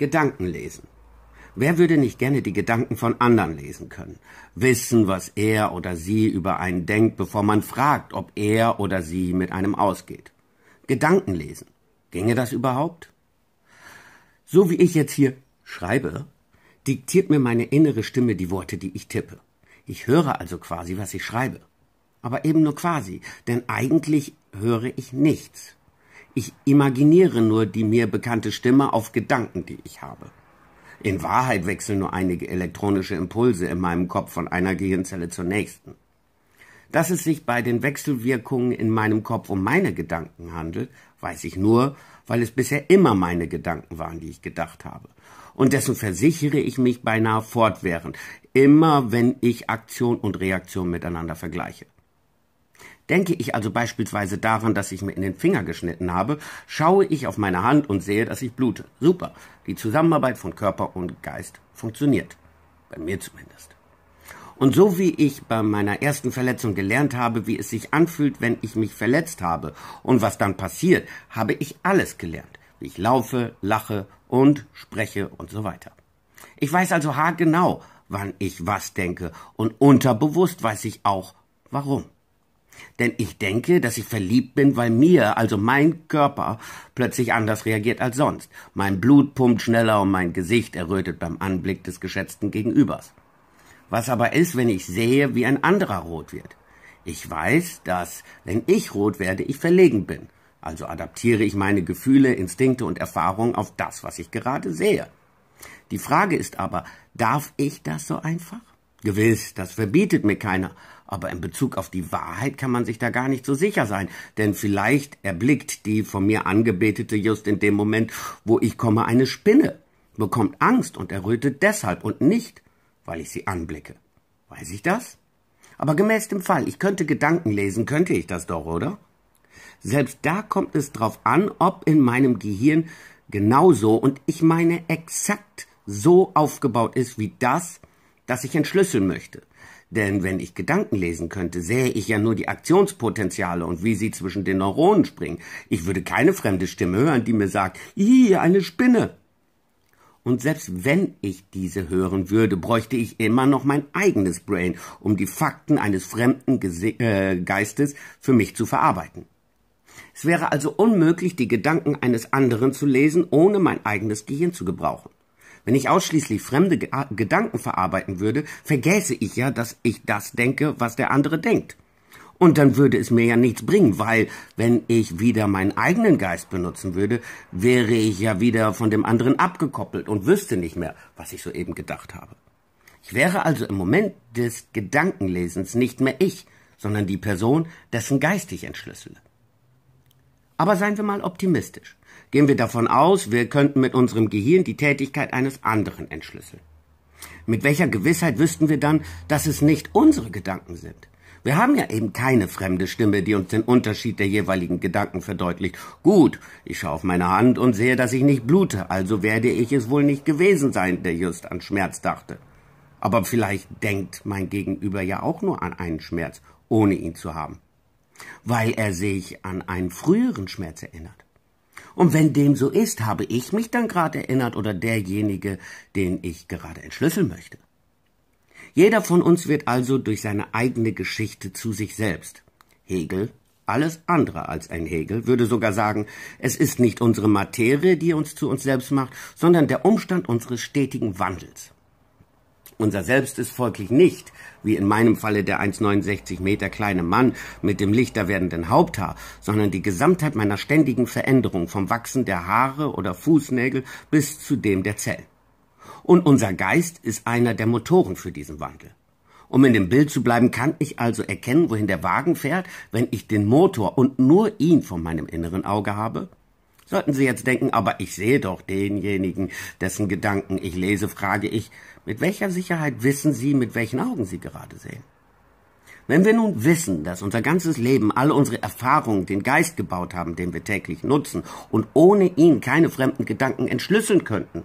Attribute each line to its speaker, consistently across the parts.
Speaker 1: Gedanken lesen. Wer würde nicht gerne die Gedanken von anderen lesen können? Wissen, was er oder sie über einen denkt, bevor man fragt, ob er oder sie mit einem ausgeht. Gedanken lesen. Ginge das überhaupt? So wie ich jetzt hier schreibe, diktiert mir meine innere Stimme die Worte, die ich tippe. Ich höre also quasi, was ich schreibe. Aber eben nur quasi, denn eigentlich höre ich nichts. Ich imaginiere nur die mir bekannte Stimme auf Gedanken, die ich habe. In Wahrheit wechseln nur einige elektronische Impulse in meinem Kopf von einer Gehirnzelle zur nächsten. Dass es sich bei den Wechselwirkungen in meinem Kopf um meine Gedanken handelt, weiß ich nur, weil es bisher immer meine Gedanken waren, die ich gedacht habe. Und dessen versichere ich mich beinahe fortwährend, immer wenn ich Aktion und Reaktion miteinander vergleiche. Denke ich also beispielsweise daran, dass ich mir in den Finger geschnitten habe, schaue ich auf meine Hand und sehe, dass ich blute. Super. Die Zusammenarbeit von Körper und Geist funktioniert. Bei mir zumindest. Und so wie ich bei meiner ersten Verletzung gelernt habe, wie es sich anfühlt, wenn ich mich verletzt habe und was dann passiert, habe ich alles gelernt. Wie ich laufe, lache und spreche und so weiter. Ich weiß also haargenau, wann ich was denke und unterbewusst weiß ich auch, warum. Denn ich denke, dass ich verliebt bin, weil mir, also mein Körper, plötzlich anders reagiert als sonst. Mein Blut pumpt schneller und mein Gesicht errötet beim Anblick des geschätzten Gegenübers. Was aber ist, wenn ich sehe, wie ein anderer rot wird? Ich weiß, dass, wenn ich rot werde, ich verlegen bin. Also adaptiere ich meine Gefühle, Instinkte und Erfahrungen auf das, was ich gerade sehe. Die Frage ist aber, darf ich das so einfach? Gewiss, das verbietet mir keiner, aber in Bezug auf die Wahrheit kann man sich da gar nicht so sicher sein, denn vielleicht erblickt die von mir angebetete just in dem Moment, wo ich komme, eine Spinne, bekommt Angst und errötet deshalb und nicht, weil ich sie anblicke. Weiß ich das? Aber gemäß dem Fall, ich könnte Gedanken lesen, könnte ich das doch, oder? Selbst da kommt es drauf an, ob in meinem Gehirn genauso und ich meine exakt so aufgebaut ist wie das, das ich entschlüsseln möchte. Denn wenn ich Gedanken lesen könnte, sähe ich ja nur die Aktionspotenziale und wie sie zwischen den Neuronen springen. Ich würde keine fremde Stimme hören, die mir sagt, ih, eine Spinne. Und selbst wenn ich diese hören würde, bräuchte ich immer noch mein eigenes Brain, um die Fakten eines fremden Gese äh, Geistes für mich zu verarbeiten. Es wäre also unmöglich, die Gedanken eines anderen zu lesen, ohne mein eigenes Gehirn zu gebrauchen. Wenn ich ausschließlich fremde Ge ah, Gedanken verarbeiten würde, vergäße ich ja, dass ich das denke, was der andere denkt. Und dann würde es mir ja nichts bringen, weil wenn ich wieder meinen eigenen Geist benutzen würde, wäre ich ja wieder von dem anderen abgekoppelt und wüsste nicht mehr, was ich soeben gedacht habe. Ich wäre also im Moment des Gedankenlesens nicht mehr ich, sondern die Person, dessen Geist ich entschlüssele. Aber seien wir mal optimistisch gehen wir davon aus, wir könnten mit unserem Gehirn die Tätigkeit eines anderen entschlüsseln. Mit welcher Gewissheit wüssten wir dann, dass es nicht unsere Gedanken sind? Wir haben ja eben keine fremde Stimme, die uns den Unterschied der jeweiligen Gedanken verdeutlicht. Gut, ich schaue auf meine Hand und sehe, dass ich nicht blute, also werde ich es wohl nicht gewesen sein, der just an Schmerz dachte. Aber vielleicht denkt mein Gegenüber ja auch nur an einen Schmerz, ohne ihn zu haben, weil er sich an einen früheren Schmerz erinnert. Und wenn dem so ist, habe ich mich dann gerade erinnert oder derjenige, den ich gerade entschlüsseln möchte. Jeder von uns wird also durch seine eigene Geschichte zu sich selbst. Hegel, alles andere als ein Hegel, würde sogar sagen, es ist nicht unsere Materie, die uns zu uns selbst macht, sondern der Umstand unseres stetigen Wandels. Unser Selbst ist folglich nicht, wie in meinem Falle der 1,69 Meter kleine Mann mit dem lichter werdenden Haupthaar, sondern die Gesamtheit meiner ständigen Veränderung vom Wachsen der Haare oder Fußnägel bis zu dem der Zellen. Und unser Geist ist einer der Motoren für diesen Wandel. Um in dem Bild zu bleiben, kann ich also erkennen, wohin der Wagen fährt, wenn ich den Motor und nur ihn vor meinem inneren Auge habe? Sollten Sie jetzt denken, aber ich sehe doch denjenigen, dessen Gedanken ich lese, frage ich, mit welcher Sicherheit wissen Sie, mit welchen Augen Sie gerade sehen? Wenn wir nun wissen, dass unser ganzes Leben, alle unsere Erfahrungen den Geist gebaut haben, den wir täglich nutzen und ohne ihn keine fremden Gedanken entschlüsseln könnten,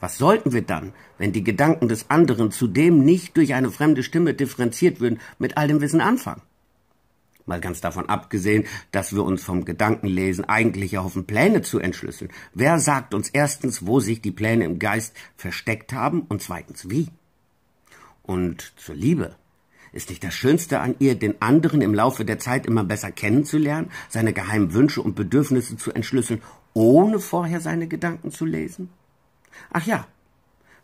Speaker 1: was sollten wir dann, wenn die Gedanken des anderen zudem nicht durch eine fremde Stimme differenziert würden, mit all dem Wissen anfangen? mal ganz davon abgesehen, dass wir uns vom Gedankenlesen eigentlich erhoffen, Pläne zu entschlüsseln. Wer sagt uns erstens, wo sich die Pläne im Geist versteckt haben und zweitens wie? Und zur Liebe. Ist nicht das Schönste an ihr, den anderen im Laufe der Zeit immer besser kennenzulernen, seine geheimen Wünsche und Bedürfnisse zu entschlüsseln, ohne vorher seine Gedanken zu lesen? Ach ja,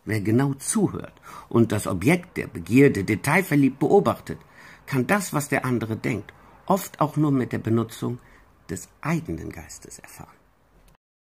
Speaker 1: wer genau zuhört und das Objekt der Begierde detailverliebt beobachtet, kann das, was der andere denkt, oft auch nur mit der Benutzung des eigenen Geistes erfahren.